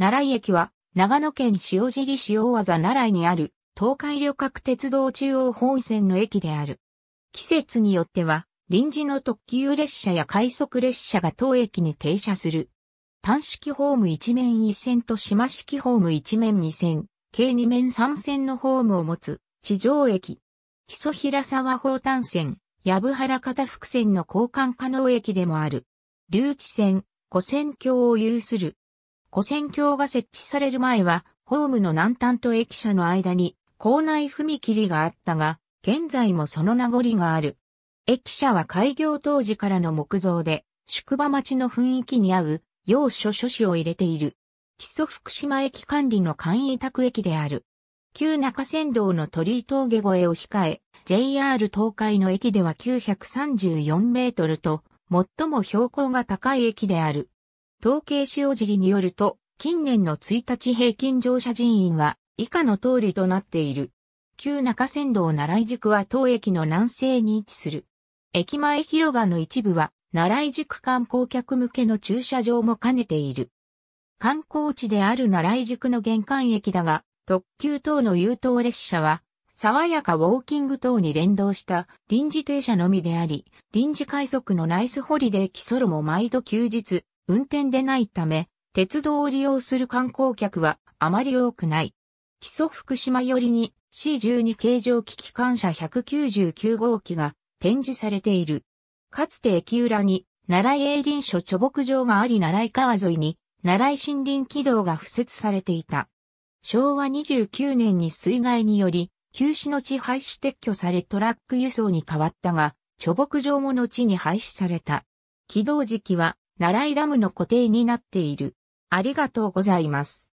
奈良井駅は、長野県塩尻市大和奈良にある、東海旅客鉄道中央本線の駅である。季節によっては、臨時の特急列車や快速列車が当駅に停車する。単式ホーム1面1線と島式ホーム1面2線、計2面3線のホームを持つ、地上駅。木曽平沢方端線、藪原片福線の交換可能駅でもある。留置線、古線橋を有する古戦橋が設置される前は、ホームの南端と駅舎の間に、校内踏切があったが、現在もその名残がある。駅舎は開業当時からの木造で、宿場町の雰囲気に合う、要所書子を入れている。基礎福島駅管理の簡易宅駅である。旧中山道の鳥居峠越えを控え、JR 東海の駅では934メートルと、最も標高が高い駅である。統計塩尻によると、近年の1日平均乗車人員は以下の通りとなっている。旧中山道奈良井宿は当駅の南西に位置する。駅前広場の一部は奈良井宿観光客向けの駐車場も兼ねている。観光地である奈良井宿の玄関駅だが、特急等の優等列車は、爽やかウォーキング等に連動した臨時停車のみであり、臨時快速のナイスホリデー基ソロも毎度休日、運転でないため、鉄道を利用する観光客はあまり多くない。基礎福島寄りに C12 形状機機関車199号機が展示されている。かつて駅裏に奈良営林所貯木場があり奈良川沿いに奈良森林軌道が付設されていた。昭和29年に水害により、休止の地廃止撤去されトラック輸送に変わったが、貯木場も後に廃止された。起動時期は奈良井ダムの固定になっている。ありがとうございます。